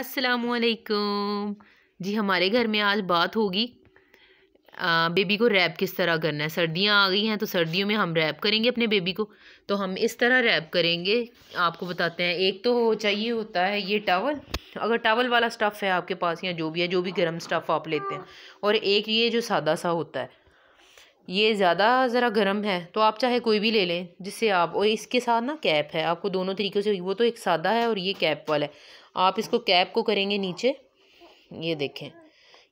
असलकुम जी हमारे घर में आज बात होगी आ, बेबी को रैप किस तरह करना है सर्दियाँ आ गई हैं तो सर्दियों में हम रैप करेंगे अपने बेबी को तो हम इस तरह रैप करेंगे आपको बताते हैं एक तो चाहिए होता है ये टावल अगर टावल वाला स्टफ़ है आपके पास या जो भी है जो भी गर्म स्टफ़ आप लेते हैं और एक ये जो सादा सा होता है ये ज़्यादा ज़रा गर्म है तो आप चाहे कोई भी ले लें जिससे आप और इसके साथ ना कैप है आपको दोनों तरीक़ों से वो तो एक सादा है और ये कैप वाला है आप इसको कैप को करेंगे नीचे ये देखें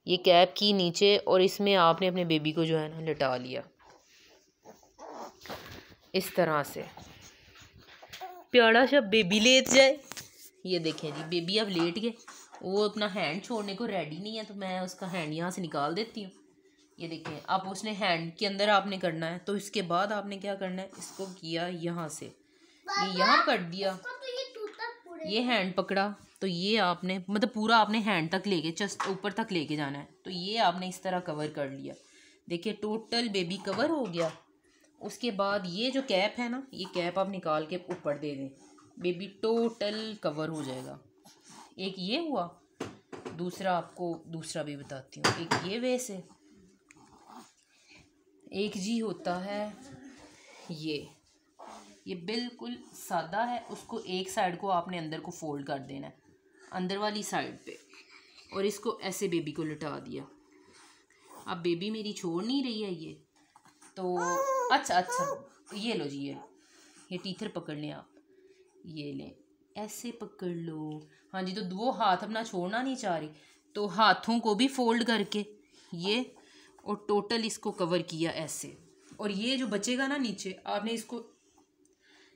ये कैप की नीचे और इसमें आपने अपने बेबी को जो है ना लटा लिया इस तरह से प्यारा सा बेबी लेट जाए ये देखें जी बेबी अब लेट गए वो अपना हैंड छोड़ने को रेडी नहीं है तो मैं उसका हैंड यहाँ से निकाल देती हूँ ये देखिए आप उसने हैंड के अंदर आपने करना है तो इसके बाद आपने क्या करना है इसको किया यहाँ से ये यहाँ कर दिया तो ये, ये हैंड पकड़ा तो ये आपने मतलब पूरा आपने हैंड तक लेके जस्ट ऊपर तक लेके जाना है तो ये आपने इस तरह कवर कर लिया देखिए टोटल बेबी कवर हो गया उसके बाद ये जो कैप है ना ये कैप आप निकाल के ऊपर दे दें बेबी टोटल कवर हो जाएगा एक ये हुआ दूसरा आपको दूसरा भी बताती हूँ एक ये वैसे एक जी होता है ये ये बिल्कुल सादा है उसको एक साइड को आपने अंदर को फोल्ड कर देना है अंदर वाली साइड पे और इसको ऐसे बेबी को लटा दिया अब बेबी मेरी छोड़ नहीं रही है ये तो अच्छा अच्छा ये लो जी ये ये टीथर पकड़ लें आप ये लें ऐसे पकड़ लो हाँ जी तो वो हाथ अपना छोड़ना नहीं चाह रही तो हाथों को भी फोल्ड करके ये और टोटल इसको कवर किया ऐसे और ये जो बचेगा ना नीचे आपने इसको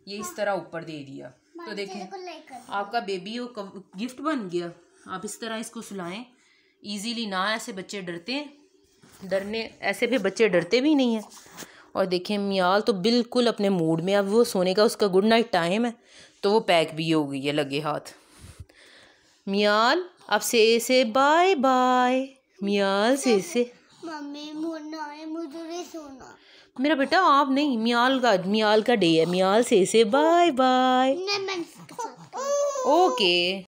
ये इस तरह ऊपर दे दिया तो देखें आपका बेबी वो गिफ्ट बन गया आप इस तरह इसको सुलाएं इजीली ना ऐसे बच्चे डरते हैं डरने ऐसे भी बच्चे डरते भी नहीं हैं और देखें मियाल तो बिल्कुल अपने मूड में अब वो सोने का उसका गुड नाइट टाइम है तो वो पैक भी हो गई है लगे हाथ मियाल अब से से बाय बाय मियाल से से मम्मी मुन्ना है मुझे सोना मेरा बेटा आप नहीं मियाल का मियाल का डे है मियाल से से बाय बाय ओके